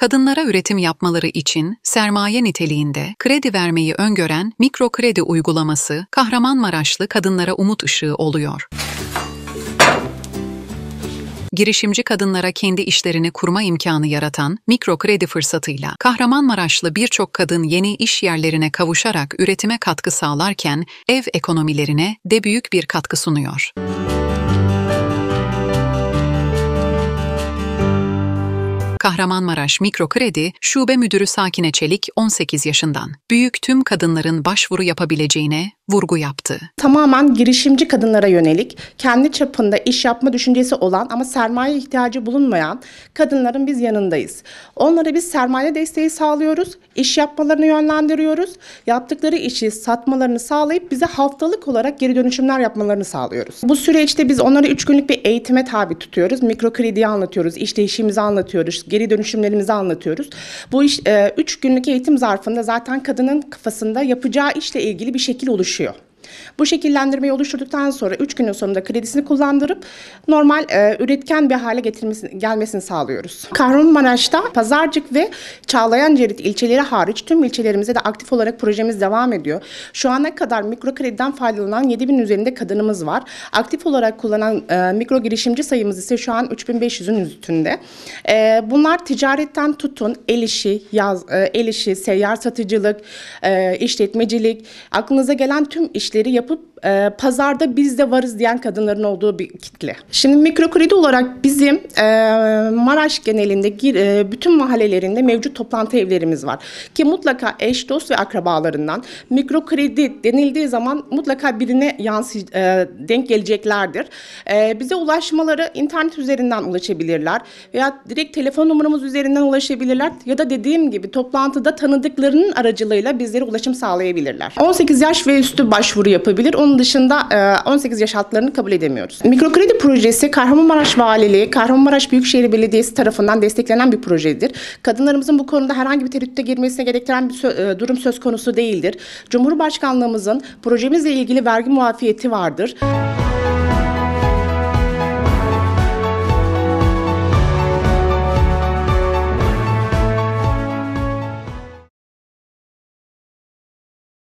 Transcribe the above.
kadınlara üretim yapmaları için sermaye niteliğinde kredi vermeyi öngören mikro kredi uygulaması Kahramanmaraşlı kadınlara umut ışığı oluyor. Girişimci kadınlara kendi işlerini kurma imkanı yaratan mikro kredi fırsatıyla Kahramanmaraşlı birçok kadın yeni iş yerlerine kavuşarak üretime katkı sağlarken ev ekonomilerine de büyük bir katkı sunuyor. Müzik Kahramanmaraş Mikrokredi Şube Müdürü Sakine Çelik 18 yaşından büyük tüm kadınların başvuru yapabileceğine vurgu yaptı. Tamamen girişimci kadınlara yönelik, kendi çapında iş yapma düşüncesi olan ama sermaye ihtiyacı bulunmayan kadınların biz yanındayız. Onlara biz sermaye desteği sağlıyoruz, iş yapmalarını yönlendiriyoruz, yaptıkları işi satmalarını sağlayıp bize haftalık olarak geri dönüşümler yapmalarını sağlıyoruz. Bu süreçte biz onları 3 günlük bir eğitime tabi tutuyoruz. Mikro krediyi anlatıyoruz, iş değişimimizi anlatıyoruz, geri dönüşümlerimizi anlatıyoruz. Bu iş 3 e, günlük eğitim zarfında zaten kadının kafasında yapacağı işle ilgili bir şekil oluşuyor. Bu şekillendirmeyi oluşturduktan sonra 3 günün sonunda kredisini kullandırıp normal e, üretken bir hale getirmesini, gelmesini sağlıyoruz. Kahramanmaraş'ta Pazarcık ve Çağlayan Cerit ilçeleri hariç tüm ilçelerimize de aktif olarak projemiz devam ediyor. Şu ana kadar mikro krediden faydalanan bin üzerinde kadınımız var. Aktif olarak kullanan e, mikro girişimci sayımız ise şu an 3500'ün üstünde. E, bunlar ticaretten tutun el işi, yaz, e, el işi, seyyar satıcılık, e, işletmecilik, aklınıza gelen tüm işleri işleri yapıp e, pazarda biz de varız diyen kadınların olduğu bir kitle. Şimdi mikro kredi olarak bizim e, Maraş genelinde e, bütün mahallelerinde mevcut toplantı evlerimiz var. Ki mutlaka eş, dost ve akrabalarından mikro kredi denildiği zaman mutlaka birine yansı, e, denk geleceklerdir. E, bize ulaşmaları internet üzerinden ulaşabilirler veya direkt telefon numaramız üzerinden ulaşabilirler ya da dediğim gibi toplantıda tanıdıklarının aracılığıyla bizlere ulaşım sağlayabilirler. 18 yaş ve üstü başvuru başvuru yapabilir. Onun dışında 18 e, yaş altlarını kabul edemiyoruz. Mikrokredi projesi Kahramanmaraş Valiliği, Kahramanmaraş Büyükşehir Belediyesi tarafından desteklenen bir projedir. Kadınlarımızın bu konuda herhangi bir tereddütte girmesine gerektiren bir e, durum söz konusu değildir. Cumhurbaşkanlığımızın projemizle ilgili vergi muafiyeti vardır.